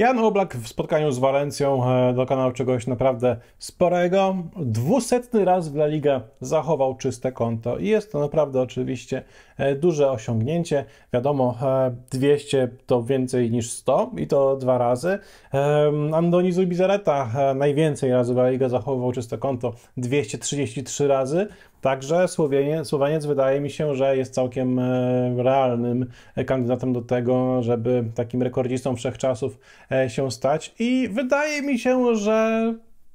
Jan Oblak w spotkaniu z Walencją e, dokonał czegoś naprawdę sporego. Dwusetny raz w La Liga zachował czyste konto i jest to naprawdę oczywiście e, duże osiągnięcie. Wiadomo, 200 e, to więcej niż 100 i to dwa razy. Andoni Zubizareta najwięcej razy w La Liga zachował czyste konto 233 razy. Także Słowienie, wydaje mi się, że jest całkiem realnym kandydatem do tego, żeby takim rekordzistą wszechczasów E, się stać i wydaje mi się, że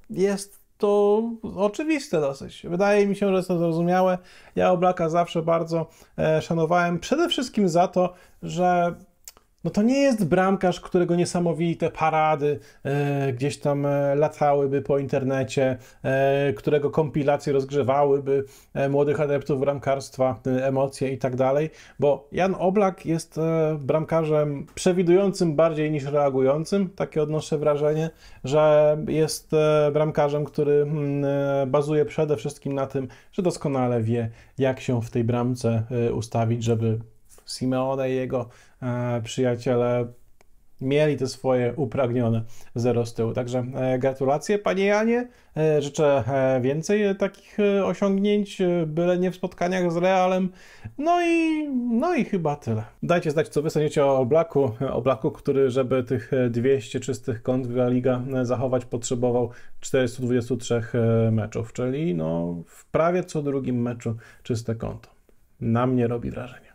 jest to oczywiste dosyć. Wydaje mi się, że jest to zrozumiałe. Ja Oblaka zawsze bardzo e, szanowałem, przede wszystkim za to, że no to nie jest bramkarz, którego niesamowite parady e, gdzieś tam e, latałyby po internecie, e, którego kompilacje rozgrzewałyby e, młodych adeptów bramkarstwa, e, emocje i tak dalej, bo Jan Oblak jest e, bramkarzem przewidującym bardziej niż reagującym, takie odnoszę wrażenie, że jest bramkarzem, który hmm, bazuje przede wszystkim na tym, że doskonale wie, jak się w tej bramce ustawić, żeby Simeone i jego e, przyjaciele mieli te swoje upragnione zero z tyłu. Także e, gratulacje, panie Janie. E, życzę więcej takich osiągnięć, byle nie w spotkaniach z Realem. No i, no i chyba tyle. Dajcie znać, co wy sądzicie o Blaku. O Blaku, który, żeby tych 200 czystych kąt La Liga zachować, potrzebował 423 meczów, czyli no w prawie co drugim meczu czyste konto. Na mnie robi wrażenie.